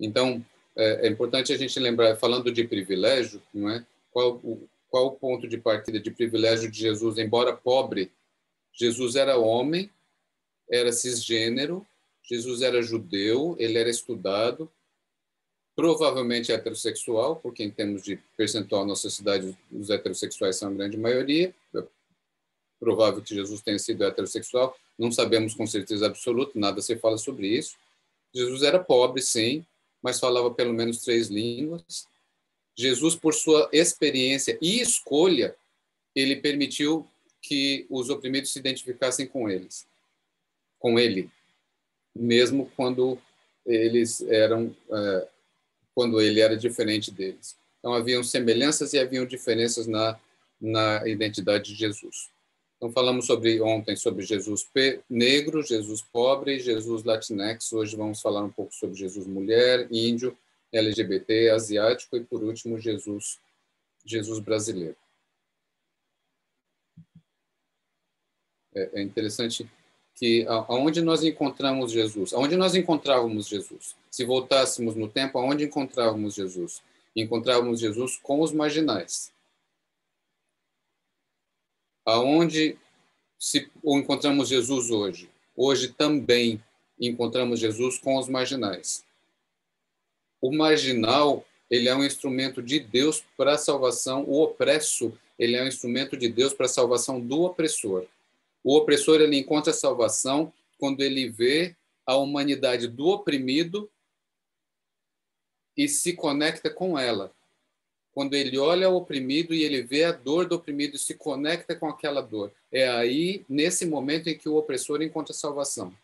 Então, é, é, importante a gente lembrar, falando de privilégio, não é? qual, o, qual o ponto de partida de privilégio de Jesus, embora pobre? Jesus era homem, era cisgênero, Jesus era judeu, ele era estudado, provavelmente heterossexual, porque em termos de percentual na sociedade os heterossexuais são a grande maioria. É provável que Jesus tenha sido heterossexual, não sabemos com certeza absoluta, nada se fala sobre isso. Jesus era pobre, sim, mas falava pelo menos três línguas. Jesus, por sua experiência e escolha, ele permitiu que os oprimidos se identificassem com eles, com ele, mesmo quando eles eram, é, quando ele era diferente deles. Então haviam semelhanças e haviam diferenças na na identidade de Jesus. Então, falamos sobre ontem sobre Jesus negro, Jesus pobre, Jesus latinex. Hoje vamos falar um pouco sobre Jesus mulher, índio, LGBT, asiático e, por último, Jesus, Jesus brasileiro. É, é interessante que aonde nós encontramos Jesus, aonde nós encontrávamos Jesus, se voltássemos no tempo, aonde encontrávamos Jesus? Encontrávamos Jesus com os marginais. Aonde se ou encontramos Jesus hoje? Hoje também encontramos Jesus com os marginais. O marginal, ele é um instrumento de Deus para a salvação, o opresso, ele é um instrumento de Deus para a salvação do opressor. O opressor ele encontra salvação quando ele vê a humanidade do oprimido e se conecta com ela. Quando ele olha o oprimido e ele vê a dor do oprimido e se conecta com aquela dor, é aí, nesse momento, em que o opressor encontra salvação.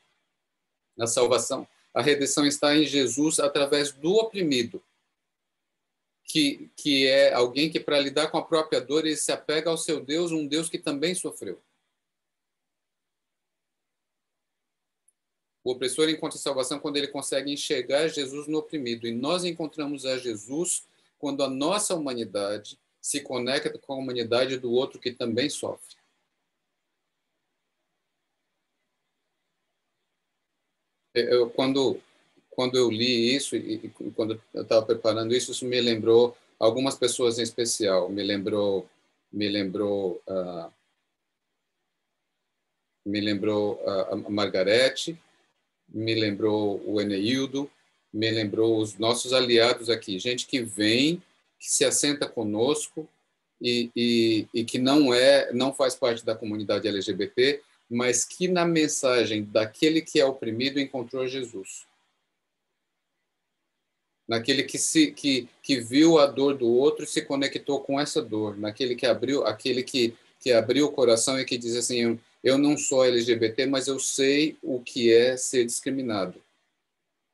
Na salvação, a redenção está em Jesus através do oprimido, que, que é alguém que, para lidar com a própria dor, ele se apega ao seu Deus, um Deus que também sofreu. O opressor encontra salvação quando ele consegue enxergar Jesus no oprimido. E nós encontramos a Jesus quando a nossa humanidade se conecta com a humanidade do outro que também sofre. Eu, quando quando eu li isso e, e quando eu estava preparando isso, isso me lembrou algumas pessoas em especial. Me lembrou, me lembrou, uh, me lembrou uh, a Margarete, me lembrou o Eneildo, me lembrou os nossos aliados aqui, gente que vem, que se assenta conosco e, e, e que não é, não faz parte da comunidade LGBT, mas que na mensagem daquele que é oprimido encontrou Jesus. Naquele que, se, que, que viu a dor do outro e se conectou com essa dor, naquele que abriu, aquele que, que abriu o coração e que diz assim: eu, eu não sou LGBT, mas eu sei o que é ser discriminado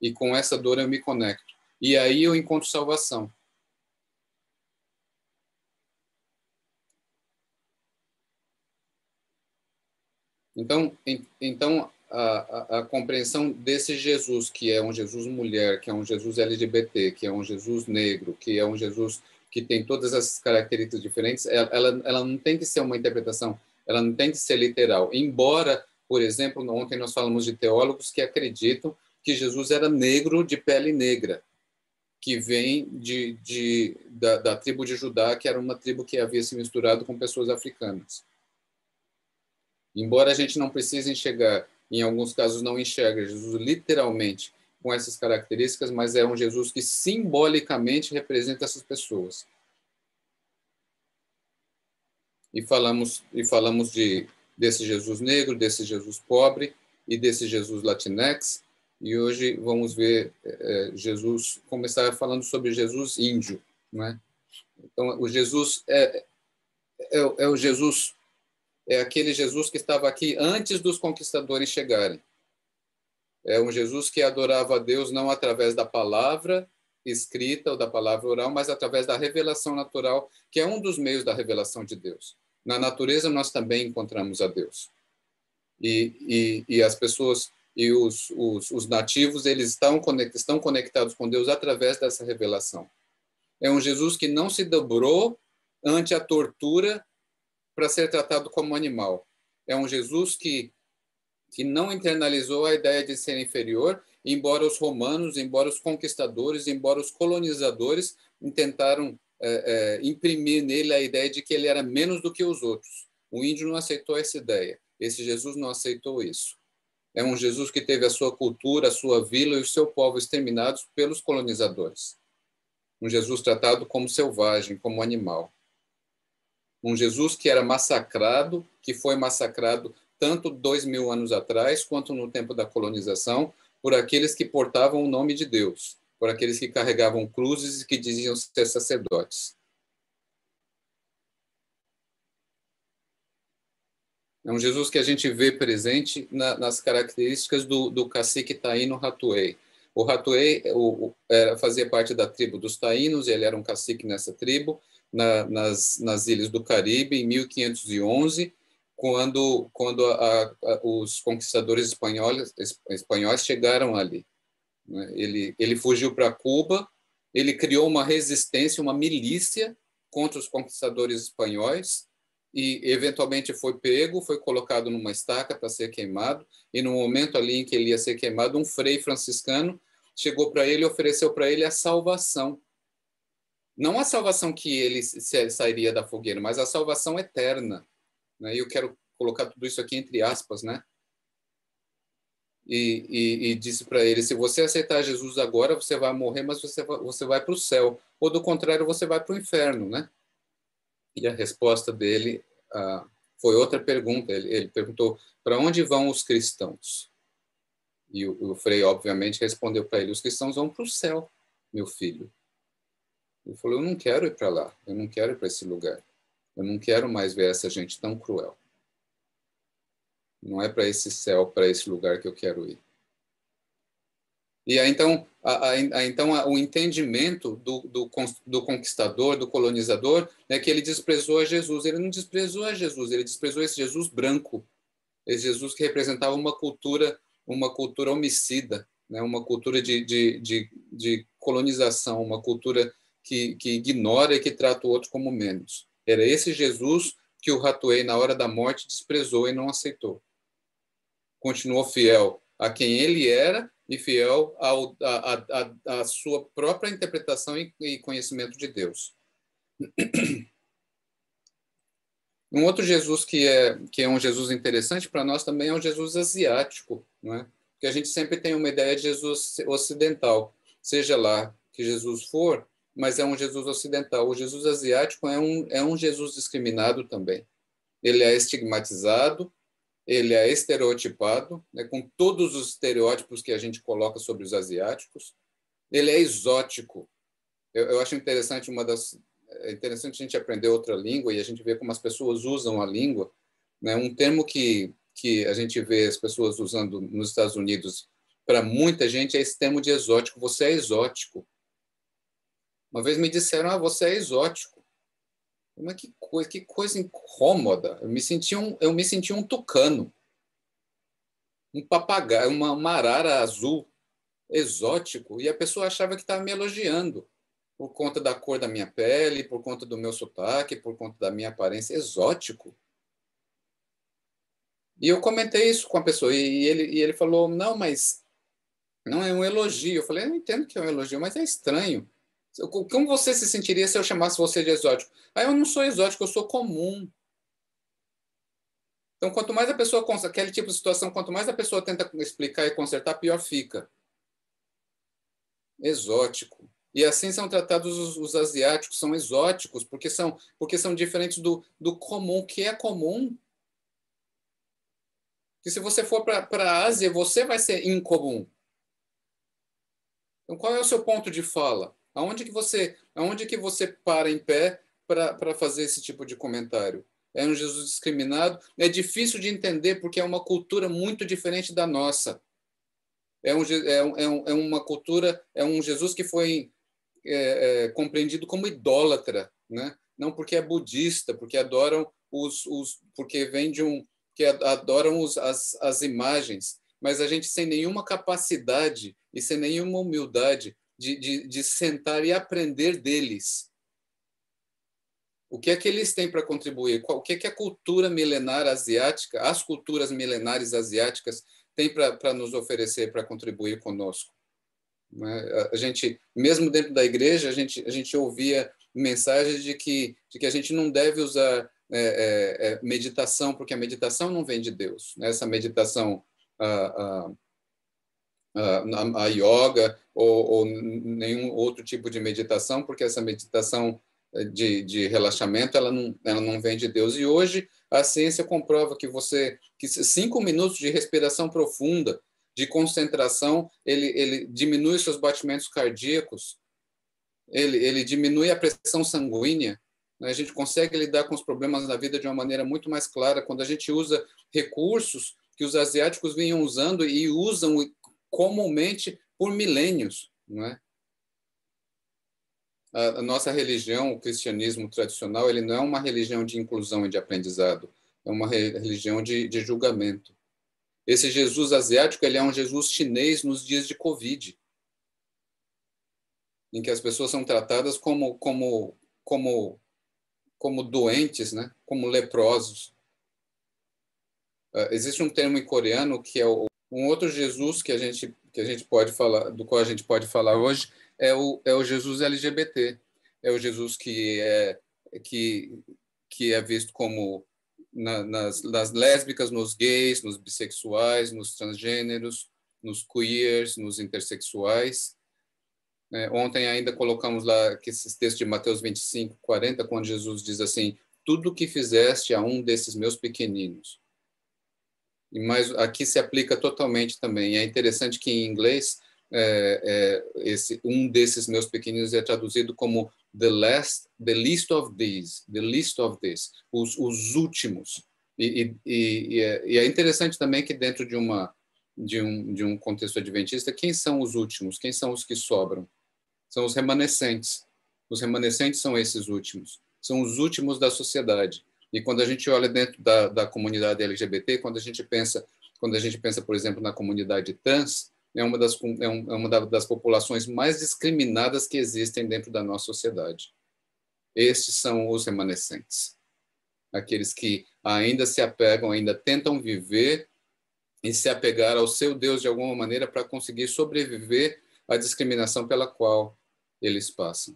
e com essa dor eu me conecto. E aí eu encontro salvação. Então, então a, a, a, compreensão desse Jesus, que é um Jesus mulher, que é um Jesus LGBT, que é um Jesus negro, que é um Jesus que tem todas essas características diferentes, ela, ela não tem que ser uma interpretação, ela não tem que ser literal. Embora, por exemplo, ontem nós falamos de teólogos que acreditam que Jesus era negro de pele negra, que vem de, de da, da, tribo de Judá, que era uma tribo que havia se misturado com pessoas africanas. Embora a gente não precise enxergar, em alguns casos não enxerga Jesus literalmente com essas características, mas é um Jesus que simbolicamente representa essas pessoas. E falamos e falamos de desse Jesus negro, desse Jesus pobre e desse Jesus latinex, e hoje vamos ver é, Jesus começar falando sobre Jesus índio, né? Então o Jesus é, é, é, é o Jesus é aquele Jesus que estava aqui antes dos conquistadores chegarem. É um Jesus que adorava a Deus não através da palavra escrita ou da palavra oral, mas através da revelação natural, que é um dos meios da revelação de Deus. Na natureza nós também encontramos a Deus. E, e, e as pessoas e os, os, os nativos eles estão, conect, estão conectados com Deus através dessa revelação. É um Jesus que não se dobrou ante a tortura para ser tratado como animal. É um Jesus que, que não internalizou a ideia de ser inferior, embora os romanos, embora os conquistadores, embora os colonizadores tentaram é, é, imprimir nele a ideia de que ele era menos do que os outros. O índio não aceitou essa ideia. Esse Jesus não aceitou isso. É um Jesus que teve a sua cultura, a sua vila e o seu povo exterminados pelos colonizadores. Um Jesus tratado como selvagem, como animal. Um Jesus que era massacrado, que foi massacrado tanto dois mil anos atrás quanto no tempo da colonização por aqueles que portavam o nome de Deus, por aqueles que carregavam cruzes e que diziam ser sacerdotes. É um Jesus que a gente vê presente na, nas características do, do cacique taíno Ratuei. O Ratuei o, o, era, fazia parte da tribo dos taínos, ele era um cacique nessa tribo, na, nas, nas ilhas do Caribe, em 1511, quando, quando a, a, os conquistadores espanhóis, espanhóis chegaram ali. Né? Ele, ele fugiu para Cuba, ele criou uma resistência, uma milícia contra os conquistadores espanhóis, e eventualmente foi pego, foi colocado numa estaca para ser queimado, e no momento ali em que ele ia ser queimado, um frei franciscano chegou para ele e ofereceu para ele a salvação. Não a salvação que ele sairia da fogueira, mas a salvação eterna. Né? E eu quero colocar tudo isso aqui entre aspas, né? E, e, e disse para ele: se você aceitar Jesus agora, você vai morrer, mas você, você vai para o céu. Ou do contrário, você vai para o inferno, né? E a resposta dele ah, foi outra pergunta. Ele, ele perguntou: para onde vão os cristãos? E o, o Frei, obviamente, respondeu para ele: os cristãos vão para o céu, meu filho. Ele falou: eu não quero ir para lá, eu não quero ir para esse lugar, eu não quero mais ver essa gente tão cruel. Não é para esse céu, para esse lugar que eu quero ir. E aí, então, a, a, então a, o entendimento do, do, do, conquistador, do colonizador, é que ele desprezou a Jesus. Ele não desprezou a Jesus, ele desprezou esse Jesus branco, esse Jesus que representava uma cultura, uma cultura homicida, né? uma cultura de, de, de, de colonização, uma cultura que, que ignora e que trata o outro como menos. Era esse Jesus que o Ratuei, na hora da morte, desprezou e não aceitou. Continuou fiel a quem ele era e fiel ao, a, a, a sua própria interpretação e, e conhecimento de Deus. Um outro Jesus que é, que é um Jesus interessante para nós também é um Jesus asiático, né? Que a gente sempre tem uma ideia de Jesus ocidental, seja lá que Jesus for, mas é um Jesus ocidental. O Jesus asiático é um, é um Jesus discriminado também. Ele é estigmatizado, ele é estereotipado, né, com todos os estereótipos que a gente coloca sobre os asiáticos. Ele é exótico. Eu, eu acho interessante uma das é interessante a gente aprender outra língua e a gente ver como as pessoas usam a língua, né? Um termo que que a gente vê as pessoas usando nos Estados Unidos para muita gente é esse termo de exótico. Você é exótico. Uma vez me disseram, ah, você é exótico. Mas que coisa, que coisa incômoda. Eu me senti um, eu me senti um tucano. Um papagaio, uma, marara arara azul, exótico, e a pessoa achava que estava me elogiando por conta da cor da minha pele, por conta do meu sotaque, por conta da minha aparência exótico. E eu comentei isso com a pessoa e ele, e ele falou: "Não, mas não é um elogio". Eu falei: "Eu entendo que é um elogio, mas é estranho". Como você se sentiria se eu chamasse você de exótico? Ah, eu não sou exótico, eu sou comum. Então, quanto mais a pessoa. Aquele tipo de situação, quanto mais a pessoa tenta explicar e consertar, pior fica. Exótico. E assim são tratados os, os asiáticos, são exóticos, porque são, porque são diferentes do, do comum, que é comum. Que se você for para a Ásia, você vai ser incomum. Então, qual é o seu ponto de fala? Aonde que você, aonde que você para em pé para fazer esse tipo de comentário? É um Jesus discriminado. É difícil de entender porque é uma cultura muito diferente da nossa. É, é, um, é, um, é uma cultura, é um Jesus que foi é, é, compreendido como idólatra, né? Não porque é budista, porque adoram os, os porque vem de um que adoram os, as, as imagens, mas a gente sem nenhuma capacidade e sem nenhuma humildade de, de, de sentar e aprender deles. O que é que eles têm para contribuir? Qual, o que é que a cultura milenar asiática, as culturas milenares asiáticas, têm para nos oferecer, para contribuir conosco? Né? A gente, mesmo dentro da igreja, a gente, a gente ouvia mensagens de que, de que a gente não deve usar é, é, é meditação, porque a meditação não vem de Deus. Né? Essa meditação ah, ah, a, a yoga ou, ou, nenhum outro tipo de meditação, porque essa meditação eh, de, de relaxamento ela não, ela não vem de Deus. E hoje a ciência comprova que você que cinco minutos de respiração profunda, de concentração, ele, ele diminui seus batimentos cardíacos, ele, ele diminui a pressão sanguínea. Né? A gente consegue lidar com os problemas da vida de uma maneira muito mais clara quando a gente usa recursos que os asiáticos vinham usando e usam comumente por milênios. Não é? a, nossa religião, o cristianismo tradicional, ele não é uma religião de inclusão e de aprendizado, é uma religião de, de julgamento. Esse Jesus asiático, ele é um Jesus chinês nos dias de Covid, em que as pessoas são tratadas como como como como doentes, né? Como leprosos. Ah, existe um termo em coreano que é o um outro Jesus que a gente que a gente pode falar, do qual a gente pode falar hoje, é o, é o Jesus LGBT. É o Jesus que é, que, que é visto como na, nas, nas lésbicas, nos gays, nos bissexuais, nos transgêneros, nos queers, nos intersexuais. É, ontem ainda colocamos lá que esses textos de Mateus 25, 40, quando Jesus diz assim: Tudo o que fizeste a um desses meus pequeninos, mas aqui se aplica totalmente também. É interessante que em inglês é, é, esse, um desses meus pequeninos é traduzido como the last, the least of these, the least of these, os, os últimos. E, e, e, é, e, é, interessante também que dentro de uma de um, de um contexto adventista, quem são os últimos? Quem são os que sobram? São os remanescentes. Os remanescentes são esses últimos. São os últimos da sociedade. E quando a gente olha dentro da, da comunidade LGBT, quando a gente pensa, quando a gente pensa, por exemplo, na comunidade trans, é uma das é, é uma das populações mais discriminadas que existem dentro da nossa sociedade. Estes são os remanescentes, aqueles que ainda se apegam, ainda tentam viver e se apegar ao seu Deus de alguma maneira para conseguir sobreviver à discriminação pela qual eles passam.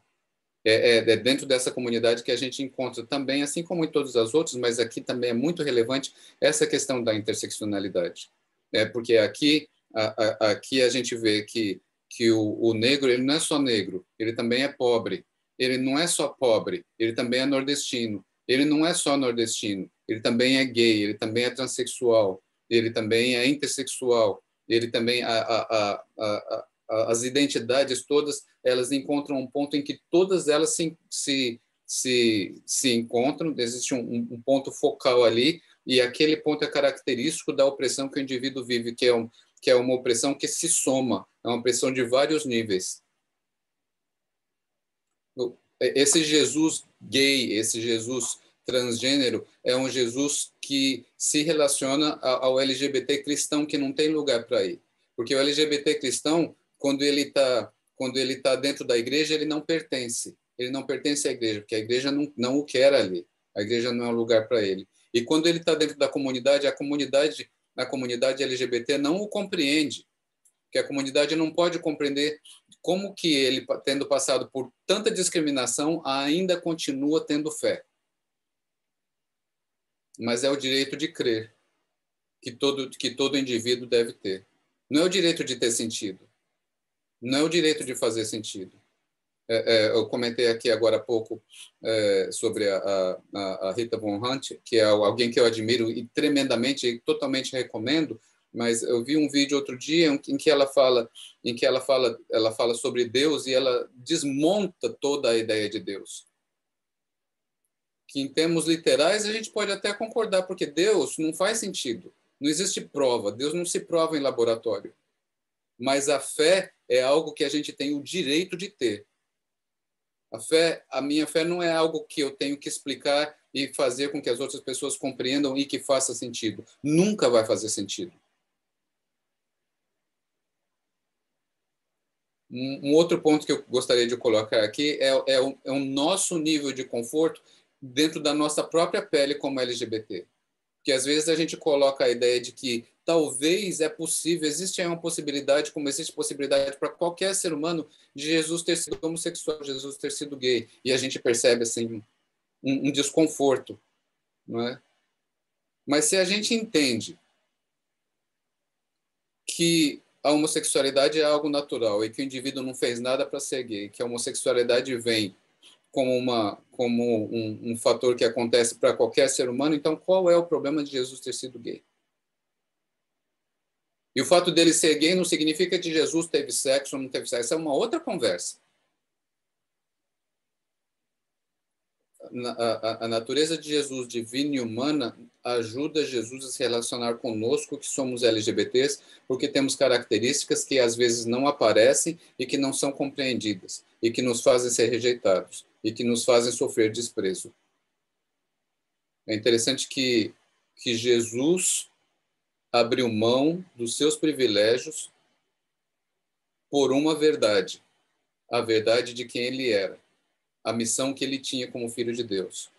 É, é, é, dentro dessa comunidade que a gente encontra também, assim como em todas as outras, mas aqui também é muito relevante essa questão da interseccionalidade, É porque aqui a, a, aqui a gente vê que que o, o negro ele não é só negro, ele também é pobre, ele não é só pobre, ele também é nordestino, ele não é só nordestino, ele também é gay, ele também é transexual, ele também é intersexual, ele também a, a, a, as identidades todas, elas encontram um ponto em que todas elas se, se, se, se encontram, existe um, um ponto focal ali, e aquele ponto é característico da opressão que o indivíduo vive, que é, um, que é uma opressão que se soma, é uma opressão de vários níveis. É, esse Jesus gay, esse Jesus transgênero, é um Jesus que se relaciona ao LGBT cristão, que não tem lugar para ir. Porque o LGBT cristão, quando ele está quando ele tá dentro da igreja, ele não pertence. Ele não pertence à igreja, porque a igreja não, não o quer ali. A igreja não é um lugar para ele. E quando ele está dentro da comunidade, a comunidade, a comunidade LGBT não o compreende, que a comunidade não pode compreender como que ele, tendo passado por tanta discriminação, ainda continua tendo fé. Mas é o direito de crer que todo que todo indivíduo deve ter. Não é o direito de ter sentido não é o direito de fazer sentido. É, é, eu comentei aqui agora há pouco é, sobre a, a, a, Rita Von Hunt, que é alguém que eu admiro e tremendamente e totalmente recomendo, mas eu vi um vídeo outro dia em que ela fala em que ela fala ela fala sobre Deus e ela desmonta toda a ideia de Deus que em termos literais a gente pode até concordar porque Deus não faz sentido não existe prova Deus não se prova em laboratório mas a fé é algo que a gente tem o direito de ter. A fé, a minha fé não é algo que eu tenho que explicar e fazer com que as outras pessoas compreendam e que faça sentido. Nunca vai fazer sentido. Um outro ponto que eu gostaria de colocar aqui é, é, o, é o nosso nível de conforto dentro da nossa própria pele como LGBT. Porque às vezes a gente coloca a ideia de que talvez é possível, existe aí uma possibilidade, como existe possibilidade para qualquer ser humano, de Jesus ter sido homossexual, Jesus ter sido gay. E a gente percebe, assim, um, um desconforto, não é? Mas se a gente entende que a homossexualidade é algo natural e que o indivíduo não fez nada para ser gay, que a homossexualidade vem como, uma, como um, um fator que acontece para qualquer ser humano, então qual é o problema de Jesus ter sido gay? E o fato dele ser gay não significa que Jesus teve sexo ou não teve sexo. Essa é uma outra conversa. A, a, a, natureza de Jesus divina e humana ajuda Jesus a se relacionar conosco, que somos LGBTs, porque temos características que às vezes não aparecem e que não são compreendidas, e que nos fazem ser rejeitados, e que nos fazem sofrer desprezo. É interessante que, que Jesus abriu mão dos seus privilégios por uma verdade, a verdade de quem ele era, a missão que ele tinha como filho de Deus.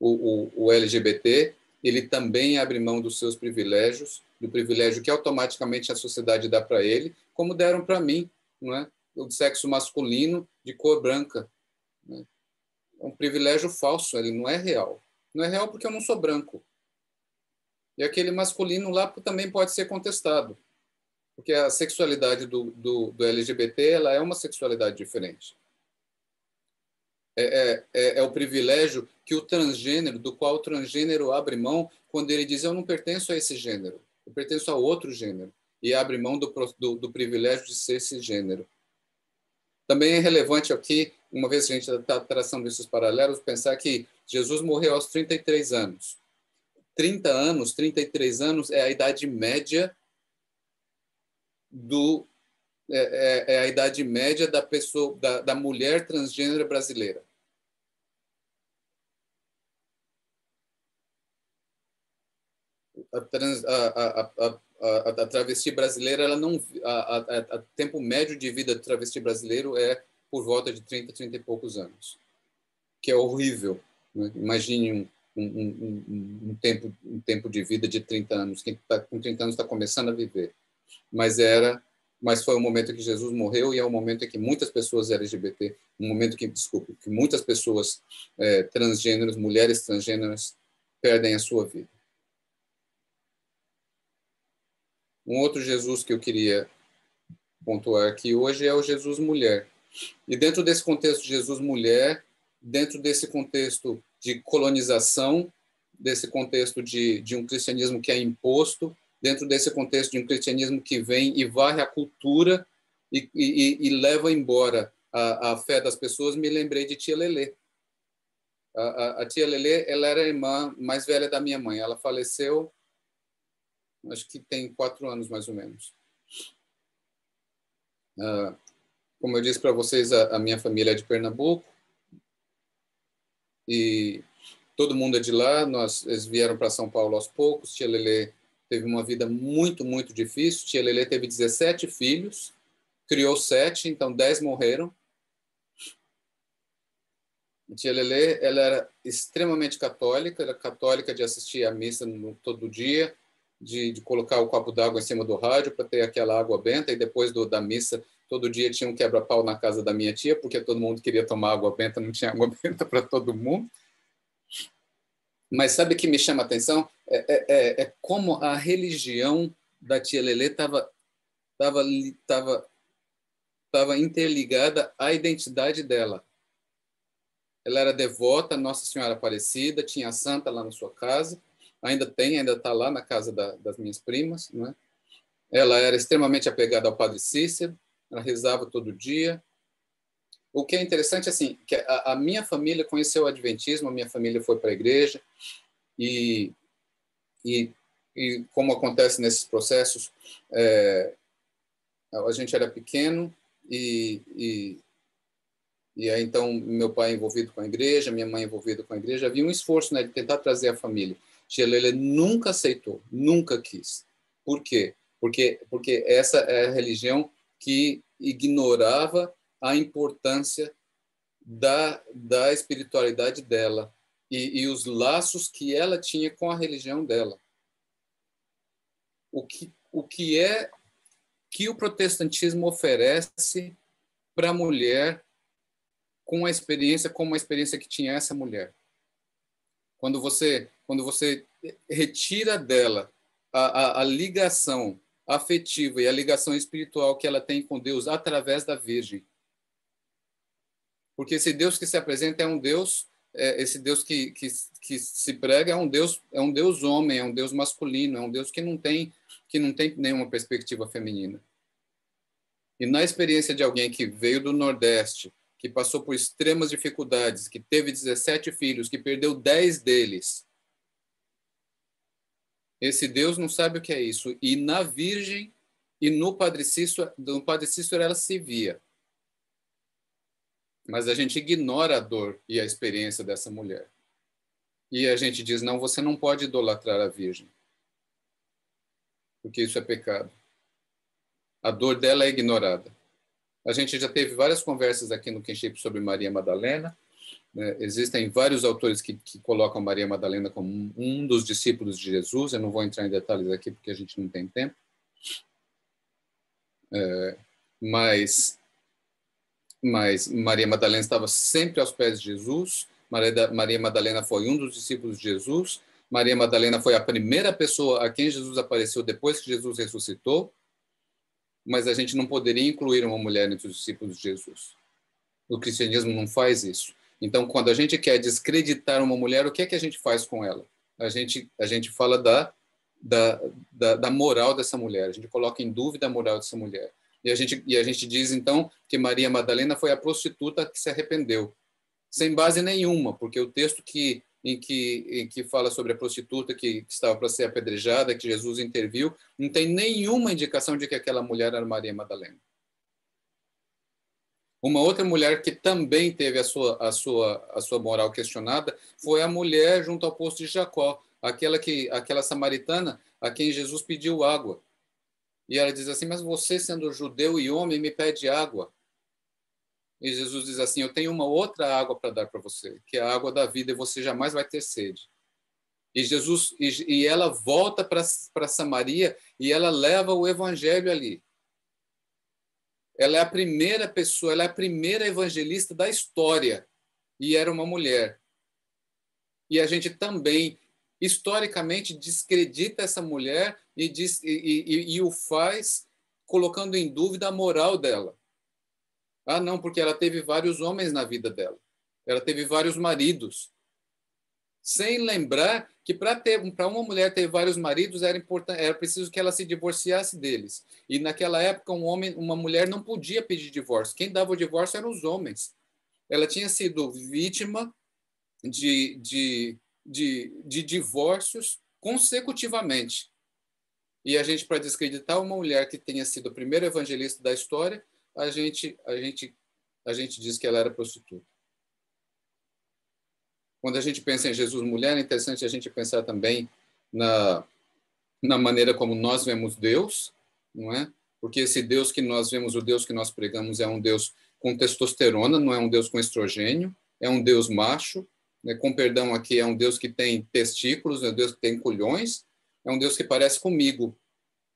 O, o, o LGBT, ele também abre mão dos seus privilégios, do privilégio que automaticamente a sociedade dá para ele, como deram para mim, não é? O sexo masculino de cor branca. Né? é um privilégio falso, ele não é real. Não é real porque eu não sou branco. E aquele masculino lá também pode ser contestado, porque a sexualidade do, do, do LGBT ela é uma sexualidade diferente. É, é, é, é, o privilégio que o transgênero, do qual o transgênero abre mão quando ele diz eu não pertenço a esse gênero, eu pertenço a outro gênero, e abre mão do, do, do privilégio de ser esse gênero. Também é relevante aqui, uma vez que a gente está tá traçando esses paralelos, pensar que Jesus morreu aos 33 anos. 30 anos, 33 anos é a idade média do é, é, é a idade média da pessoa da, da mulher transgênero brasileira. A, trans, a, a, a, travesti brasileira, ela não, a, tempo médio de vida do travesti brasileiro é por volta de 30, 30 e poucos anos, que é horrível. Né? Imagine um, um, um, um, tempo, um tempo de vida de 30 anos. Quem tá, com 30 anos está começando a viver. Mas era mas foi o momento em que Jesus morreu e é o momento em que muitas pessoas LGBT, um momento que, desculpe, que muitas pessoas é, transgêneras, mulheres transgêneras, perdem a sua vida. Um outro Jesus que eu queria pontuar aqui hoje é o Jesus mulher. E dentro desse contexto Jesus mulher, dentro desse contexto de colonização, desse contexto de, de um cristianismo que é imposto, dentro desse contexto de um cristianismo que vem e varre a cultura e, e, e leva embora a, a, fé das pessoas, me lembrei de Tia Lelê. A, a, a, Tia Lelê, ela era a irmã mais velha da minha mãe. Ela faleceu, acho que tem quatro anos mais ou menos. Uh, como eu disse para vocês, a, minha família é de Pernambuco e todo mundo é de lá. Nós, eles vieram para São Paulo aos poucos. Tia Lelê teve uma vida muito, muito difícil. Tia Lelê teve 17 filhos, criou sete, então 10 morreram. Tia Lelê, ela era extremamente católica, era católica de assistir a missa no, todo dia, de, de, colocar o copo d'água em cima do rádio para ter aquela água benta e depois do, da missa Todo dia tinha um quebra-pau na casa da minha tia, porque todo mundo queria tomar água benta, não tinha água benta para todo mundo. Mas sabe o que me chama a atenção? É, é, é, é como a religião da tia Lelê estava tava, tava, tava interligada à identidade dela. Ela era devota, Nossa Senhora Aparecida, tinha a santa lá na sua casa, ainda tem, ainda está lá na casa da, das minhas primas. Não é? Ela era extremamente apegada ao Padre Cícero, ela rezava todo dia. O que é interessante, assim, que a, a minha família conheceu o Adventismo, a minha família foi para a igreja e, e, e, como acontece nesses processos, é, a gente era pequeno e, e, e aí então meu pai é envolvido com a igreja, minha mãe é envolvida com a igreja, havia um esforço né, de tentar trazer a família. Gelele nunca aceitou, nunca quis. Por quê? Porque, porque essa é a religião que ignorava a importância da, da espiritualidade dela e, e os laços que ela tinha com a religião dela. O que, o que é que o protestantismo oferece para a mulher com a experiência como a experiência que tinha essa mulher quando você quando você retira dela a, a, a ligação afetiva e a ligação espiritual que ela tem com Deus através da Virgem. Porque esse Deus que se apresenta é um Deus, é, esse Deus que, que, que se prega é um Deus, é um Deus homem, é um Deus masculino, é um Deus que não tem que não tem nenhuma perspectiva feminina. E na experiência de alguém que veio do Nordeste, que passou por extremas dificuldades, que teve 17 filhos, que perdeu 10 deles, esse Deus não sabe o que é isso. E na Virgem e no Padre Cícero, no Padre Cícero ela se via. Mas a gente ignora a dor e a experiência dessa mulher. E a gente diz: não, você não pode idolatrar a Virgem, porque isso é pecado. A dor dela é ignorada. A gente já teve várias conversas aqui no Kinship sobre Maria Madalena, né? Existem vários autores que, que colocam Maria Madalena como um, um dos discípulos de Jesus. Eu não vou entrar em detalhes aqui porque a gente não tem tempo. É, mas, mas Maria Madalena estava sempre aos pés de Jesus. Maria, Maria Madalena foi um dos discípulos de Jesus. Maria Madalena foi a primeira pessoa a quem Jesus apareceu depois que Jesus ressuscitou. Mas a gente não poderia incluir uma mulher entre os discípulos de Jesus. O cristianismo não faz isso. Então, quando a gente quer descreditar uma mulher, o que é que a gente faz com ela? A gente, a gente fala da, da, da, da moral dessa mulher, a gente coloca em dúvida a moral dessa mulher. E a, gente, e a gente diz, então, que Maria Madalena foi a prostituta que se arrependeu, sem base nenhuma, porque o texto que, em, que, em que fala sobre a prostituta que, que estava para ser apedrejada, que Jesus interviu, não tem nenhuma indicação de que aquela mulher era Maria Madalena. Uma outra mulher que também teve a sua, a sua, a sua moral questionada foi a mulher junto ao poço de Jacó, aquela, que, aquela samaritana a quem Jesus pediu água. E ela diz assim: Mas você, sendo judeu e homem, me pede água. E Jesus diz assim: Eu tenho uma outra água para dar para você, que é a água da vida, e você jamais vai ter sede. E Jesus e, e ela volta para Samaria e ela leva o evangelho ali. Ela é a primeira pessoa, ela é a primeira evangelista da história e era uma mulher. E a gente também historicamente descredita essa mulher e, diz, e, e, e o faz colocando em dúvida a moral dela. Ah, não, porque ela teve vários homens na vida dela. Ela teve vários maridos sem lembrar que para uma mulher ter vários maridos era importante, era preciso que ela se divorciasse deles. E naquela época um homem, uma mulher não podia pedir divórcio. Quem dava o divórcio eram os homens. Ela tinha sido vítima de, de, de, de divórcios consecutivamente. E a gente para descreditar uma mulher que tenha sido a primeira evangelista da história, a gente a gente a gente diz que ela era prostituta. Quando a gente pensa em Jesus mulher, é interessante a gente pensar também na, na maneira como nós vemos Deus, não é? Porque esse Deus que nós vemos, o Deus que nós pregamos, é um Deus com testosterona, não é um Deus com estrogênio, é um Deus macho, né? com perdão aqui, é um Deus que tem testículos, é um Deus que tem colhões, é um Deus que parece comigo,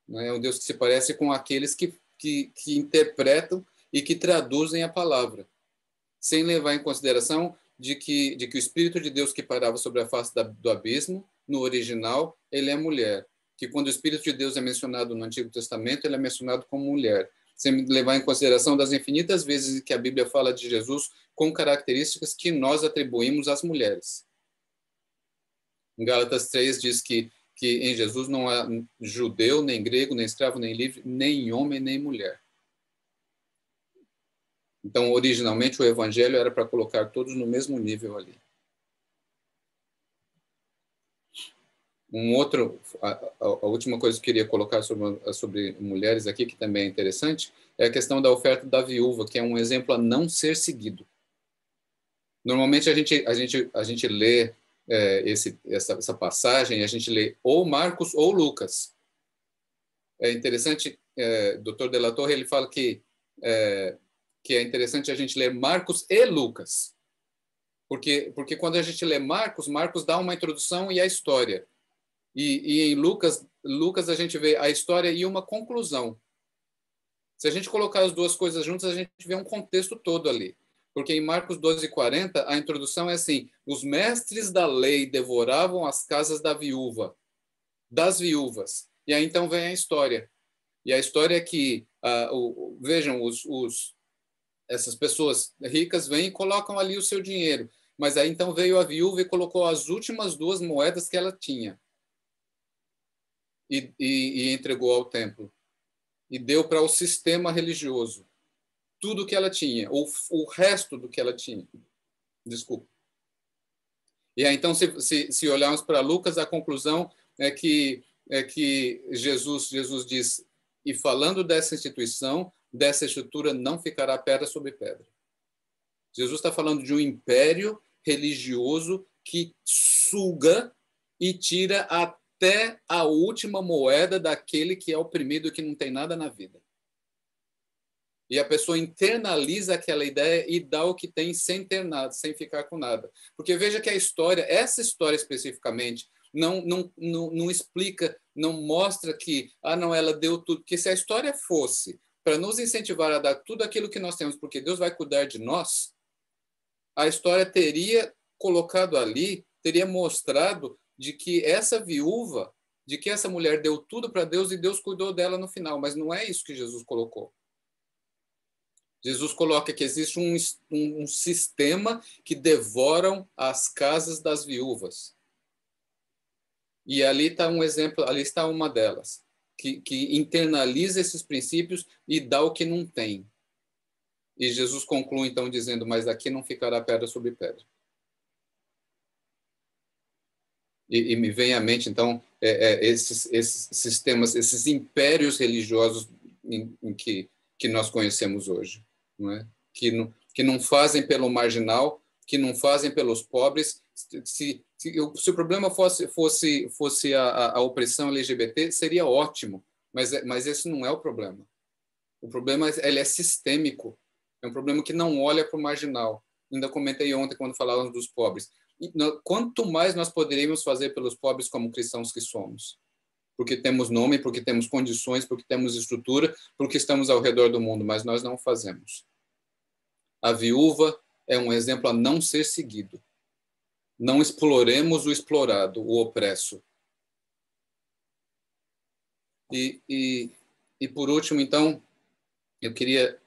né? é um Deus que se parece com aqueles que, que, que interpretam e que traduzem a palavra, sem levar em consideração de que, de que o Espírito de Deus que parava sobre a face da, do abismo, no original, ele é mulher. Que quando o Espírito de Deus é mencionado no Antigo Testamento, ele é mencionado como mulher. Sem levar em consideração das infinitas vezes que a Bíblia fala de Jesus com características que nós atribuímos às mulheres. Em Gálatas 3 diz que, que em Jesus não há judeu, nem grego, nem escravo, nem livre, nem homem, nem mulher. Então, originalmente, o evangelho era para colocar todos no mesmo nível ali. Um outro, a, a, última coisa que eu queria colocar sobre, sobre mulheres aqui, que também é interessante, é a questão da oferta da viúva, que é um exemplo a não ser seguido. Normalmente a gente, a gente, a gente lê é, esse, essa, essa passagem, a gente lê ou Marcos ou Lucas. É interessante, é, Dr. Delatorre ele fala que é, que é interessante a gente ler Marcos e Lucas. Porque, porque quando a gente lê Marcos, Marcos dá uma introdução e a história. E, e em Lucas, Lucas a gente vê a história e uma conclusão. Se a gente colocar as duas coisas juntas, a gente vê um contexto todo ali. Porque em Marcos 12:40 a introdução é assim: os mestres da lei devoravam as casas da viúva, das viúvas. E aí então vem a história. E a história é que, uh, o, vejam, os, os, essas pessoas ricas vêm e colocam ali o seu dinheiro. Mas aí então veio a viúva e colocou as últimas duas moedas que ela tinha e, e, e entregou ao templo. E deu para o sistema religioso tudo que ela tinha, ou o resto do que ela tinha. Desculpa. E aí, então, se, se, se olharmos para Lucas, a conclusão é que, é que Jesus, Jesus diz, e falando dessa instituição, dessa estrutura não ficará pedra sobre pedra. Jesus está falando de um império religioso que suga e tira até a última moeda daquele que é oprimido, que não tem nada na vida. E a pessoa internaliza aquela ideia e dá o que tem sem ter nada, sem ficar com nada. Porque veja que a história, essa história especificamente, não, não, não, não explica, não mostra que, ah, não, ela deu tudo. Porque se a história fosse para nos incentivar a dar tudo aquilo que nós temos, porque Deus vai cuidar de nós, a história teria colocado ali, teria mostrado de que essa viúva, de que essa mulher deu tudo para Deus e Deus cuidou dela no final, mas não é isso que Jesus colocou. Jesus coloca que existe um, um, um sistema que devoram as casas das viúvas. E ali está um exemplo, ali está uma delas que, que internaliza esses princípios e dá o que não tem. E Jesus conclui então dizendo: Mas aqui não ficará pedra sobre pedra. E, e me vem à mente então é, é, esses, esses, sistemas, esses impérios religiosos em, em que, que nós conhecemos hoje, não é? que, não, que não fazem pelo marginal, que não fazem pelos pobres, se, se, eu, se o problema fosse, fosse, fosse a, a opressão LGBT, seria ótimo, mas, é, mas esse não é o problema. O problema é, ele é sistêmico, é um problema que não olha para o marginal. Ainda comentei ontem quando falávamos dos pobres. E, no, quanto mais nós poderíamos fazer pelos pobres como cristãos que somos? Porque temos nome, porque temos condições, porque temos estrutura, porque estamos ao redor do mundo, mas nós não fazemos. A viúva é um exemplo a não ser seguido. Não exploremos o explorado, o opresso. E, e, e por último, então, eu queria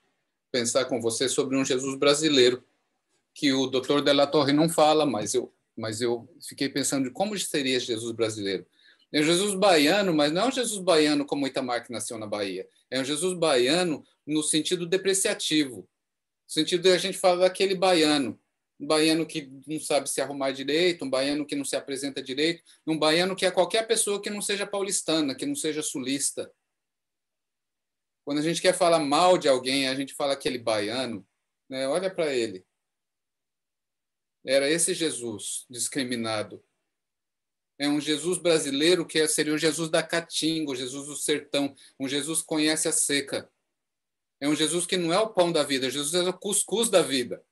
pensar com você sobre um Jesus brasileiro, que o doutor Della Torre não fala, mas eu, mas eu fiquei pensando de como seria Jesus brasileiro. É um Jesus baiano, mas não é um Jesus baiano como Itamar que nasceu na Bahia. É um Jesus baiano no sentido depreciativo, no sentido de a gente falar daquele baiano um baiano que não sabe se arrumar direito, um baiano que não se apresenta direito, um baiano que é qualquer pessoa que não seja paulistana, que não seja sulista. Quando a gente quer falar mal de alguém, a gente fala aquele baiano, né? olha para ele. Era esse Jesus discriminado. É um Jesus brasileiro que seria o Jesus da Caatinga, o Jesus do sertão, um Jesus que conhece a seca. É um Jesus que não é o pão da vida, é Jesus é o cuscuz da vida.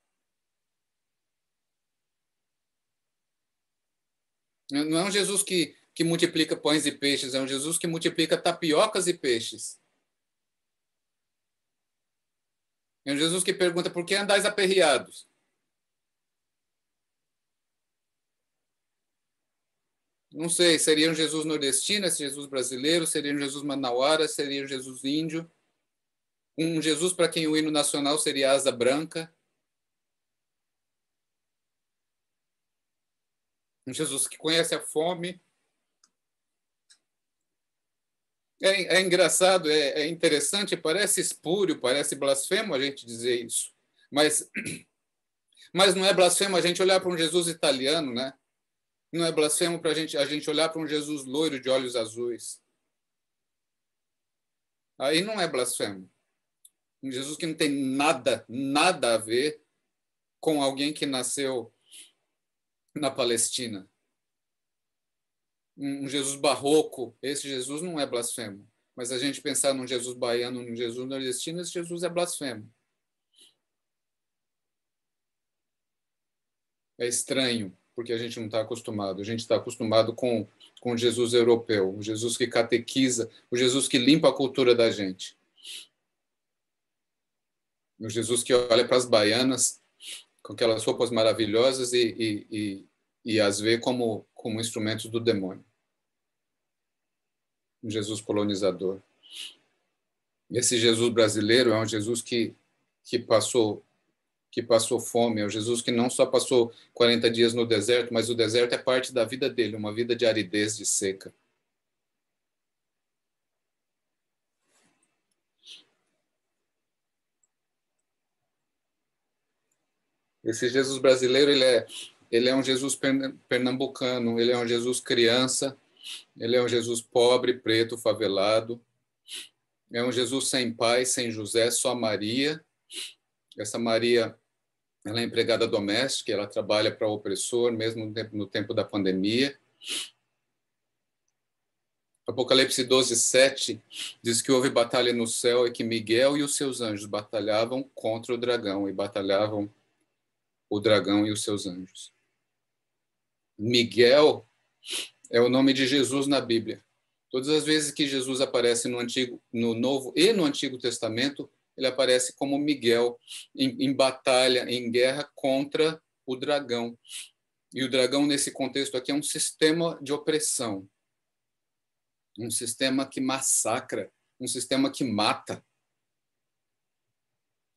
Não é um Jesus que, que multiplica pães e peixes, é um Jesus que multiplica tapiocas e peixes. É um Jesus que pergunta: por que andais aperreados? Não sei, seria um Jesus nordestino, esse Jesus brasileiro, seria um Jesus manauara, seria um Jesus índio. Um Jesus para quem o hino nacional seria asa branca. Um Jesus que conhece a fome. É, é engraçado, é, é interessante, parece espúrio, parece blasfemo a gente dizer isso. Mas, mas não é blasfemo a gente olhar para um Jesus italiano, né? Não é blasfemo para gente, a gente olhar para um Jesus loiro de olhos azuis. Aí não é blasfemo. Um Jesus que não tem nada, nada a ver com alguém que nasceu na Palestina. Um Jesus barroco, esse Jesus não é blasfemo. Mas a gente pensar num Jesus baiano, num Jesus nordestino, esse Jesus é blasfemo. É estranho, porque a gente não está acostumado. A gente está acostumado com, com Jesus europeu, o Jesus que catequiza, o Jesus que limpa a cultura da gente. O Jesus que olha para as baianas com aquelas roupas maravilhosas e, e, e, e as vê como, como instrumentos do demônio. Um Jesus colonizador. Esse Jesus brasileiro é um Jesus que, que passou que passou fome, é um Jesus que não só passou 40 dias no deserto, mas o deserto é parte da vida dele, uma vida de aridez, de seca. Esse Jesus brasileiro, ele é, ele é um Jesus pernambucano, ele é um Jesus criança, ele é um Jesus pobre, preto, favelado, é um Jesus sem pai, sem José, só Maria. Essa Maria, ela é empregada doméstica, ela trabalha para o opressor, mesmo no tempo, no tempo da pandemia. Apocalipse 12, 7 diz que houve batalha no céu e que Miguel e os seus anjos batalhavam contra o dragão e batalhavam o dragão e os seus anjos. Miguel é o nome de Jesus na Bíblia. Todas as vezes que Jesus aparece no antigo, no Novo e no Antigo Testamento, ele aparece como Miguel em, em batalha, em guerra contra o dragão. E o dragão nesse contexto aqui é um sistema de opressão, um sistema que massacra, um sistema que mata.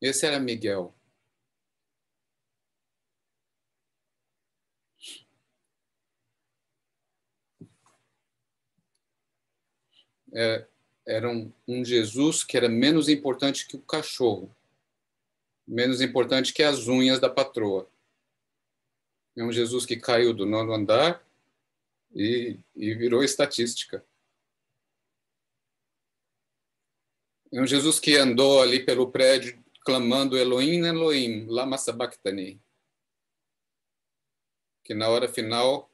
Esse era Miguel. É, era um, um, Jesus que era menos importante que o cachorro, menos importante que as unhas da patroa. É um Jesus que caiu do nono andar e, e virou estatística. É um Jesus que andou ali pelo prédio clamando Elohim, Elohim, lama sabachthani. Que na hora final,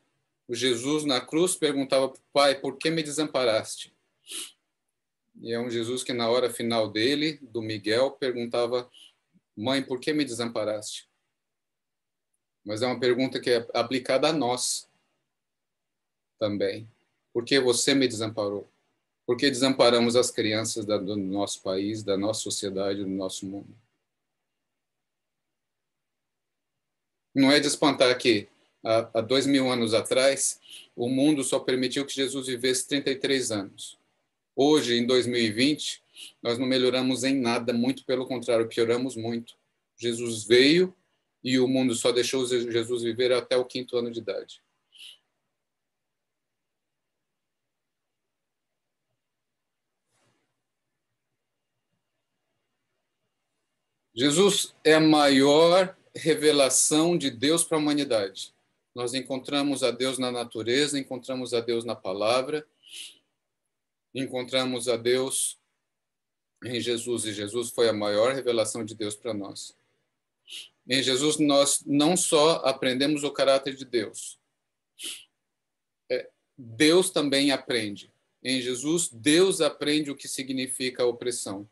o Jesus na cruz perguntava para o Pai, por que me desamparaste? E é um Jesus que, na hora final dele, do Miguel, perguntava: Mãe, por que me desamparaste? Mas é uma pergunta que é aplicada a nós também. Por que você me desamparou? Por que desamparamos as crianças do nosso país, da nossa sociedade, do nosso mundo? Não é de espantar que, há dois mil anos atrás, o mundo só permitiu que Jesus vivesse 33 anos. Hoje, em 2020, nós não melhoramos em nada, muito pelo contrário, pioramos muito. Jesus veio e o mundo só deixou Jesus viver até o quinto ano de idade. Jesus é a maior revelação de Deus para a humanidade. Nós encontramos a Deus na natureza, encontramos a Deus na palavra, encontramos a Deus em Jesus, e Jesus foi a maior revelação de Deus para nós. Em Jesus, nós não só aprendemos o caráter de Deus, é, Deus também aprende. Em Jesus, Deus aprende o que significa a opressão.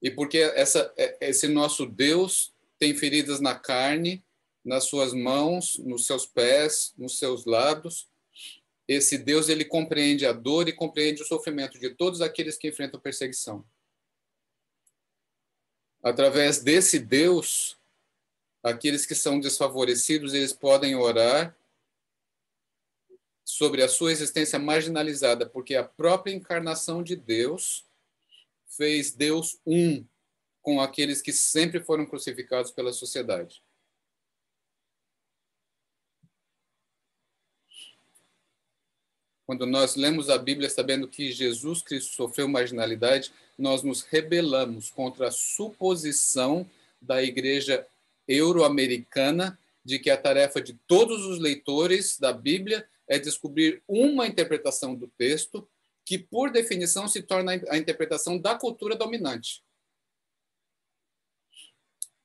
E porque essa, é, esse nosso Deus tem feridas na carne, nas suas mãos, nos seus pés, nos seus lados, esse Deus ele compreende a dor e compreende o sofrimento de todos aqueles que enfrentam perseguição. Através desse Deus, aqueles que são desfavorecidos, eles podem orar sobre a sua existência marginalizada, porque a própria encarnação de Deus fez Deus um com aqueles que sempre foram crucificados pela sociedade. Quando nós lemos a Bíblia sabendo que Jesus Cristo sofreu marginalidade, nós nos rebelamos contra a suposição da igreja euro-americana de que a tarefa de todos os leitores da Bíblia é descobrir uma interpretação do texto que, por definição, se torna a interpretação da cultura dominante.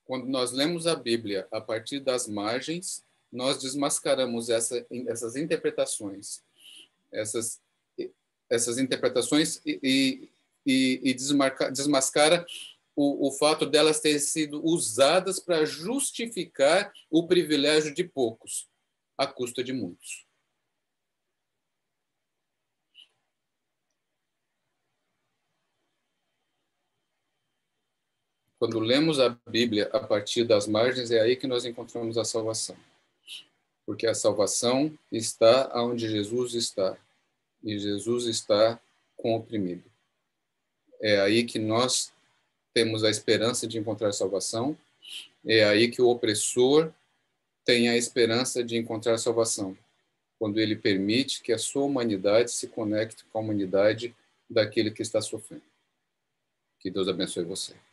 Quando nós lemos a Bíblia a partir das margens, nós desmascaramos essa, essas interpretações essas, essas interpretações e, e, e desmarca, desmascara o, o, fato delas terem sido usadas para justificar o privilégio de poucos, à custa de muitos. Quando lemos a Bíblia a partir das margens, é aí que nós encontramos a salvação. Porque a salvação está onde Jesus está, e Jesus está com o oprimido. É aí que nós temos a esperança de encontrar salvação, é aí que o opressor tem a esperança de encontrar salvação, quando ele permite que a sua humanidade se conecte com a humanidade daquele que está sofrendo. Que Deus abençoe você.